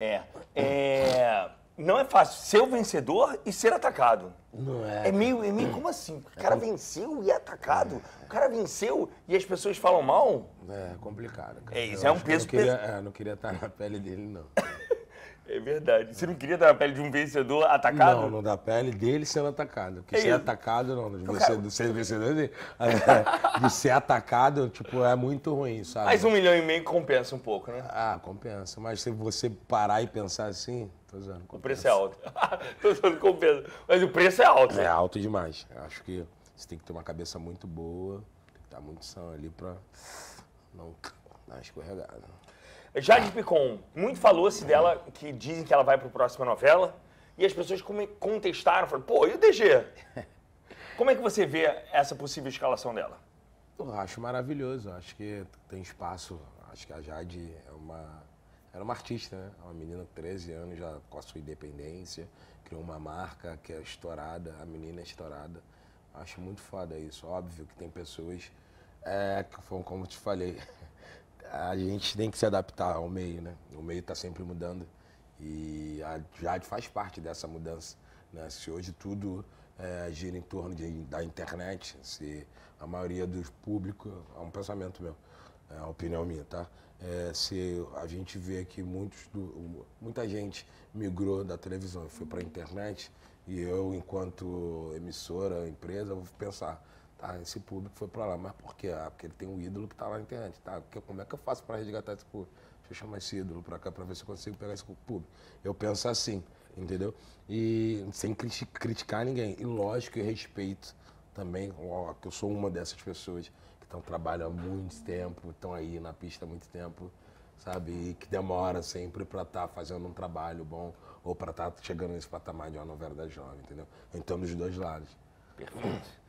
É. É. Não é fácil ser o vencedor e ser atacado. Não é. É meio, é meio como assim? O é cara venceu e é atacado. É. O cara venceu e as pessoas falam mal? É complicado. Cara. É, isso Eu é um peso é, eu peso não é, não queria estar na pele dele, não. É verdade. Você não queria dar a pele de um vencedor atacado? Não, não da pele dele sendo atacado. Porque é ser atacado, não. De você, de ser vencedor, de, de ser atacado, tipo, é muito ruim, sabe? Mas um milhão e meio compensa um pouco, né? Ah, compensa. Mas se você parar e pensar assim, tô usando, O preço é alto. tô usando compensa. Mas o preço é alto. Né? É alto demais. Acho que você tem que ter uma cabeça muito boa, tem que estar muito são ali pra não dar escorregada. Jade Picon, muito falou-se dela que dizem que ela vai para a próxima novela e as pessoas contestaram, falaram, pô, e o DG? Como é que você vê essa possível escalação dela? Eu acho maravilhoso, acho que tem espaço, acho que a Jade é uma, era uma artista, né? Uma menina de 13 anos, já com a sua independência, criou uma marca que é estourada, a menina é estourada. Acho muito foda isso, óbvio que tem pessoas, é, como te falei, a gente tem que se adaptar ao meio, né? O meio está sempre mudando e a Jade faz parte dessa mudança. Né? Se hoje tudo é, gira em torno de, da internet, se a maioria do público, é um pensamento meu, é uma opinião minha, tá? É, se a gente vê que muitos do, muita gente migrou da televisão e foi para a internet, e eu, enquanto emissora, empresa, vou pensar, Tá? Esse público foi para lá. Mas por quê? Ah, porque ele tem um ídolo que está lá na internet. Tá? Como é que eu faço para resgatar esse público? Deixa eu chamar esse ídolo para cá para ver se eu consigo pegar esse público. Eu penso assim, entendeu? E sem criticar ninguém. E lógico, eu respeito também, ó, que eu sou uma dessas pessoas que estão trabalhando há muito tempo, estão aí na pista há muito tempo sabe? E que demora sempre para estar tá fazendo um trabalho bom ou para estar tá chegando nesse patamar de uma novela da jovem, entendeu? Então, dos dois lados. Perfeito.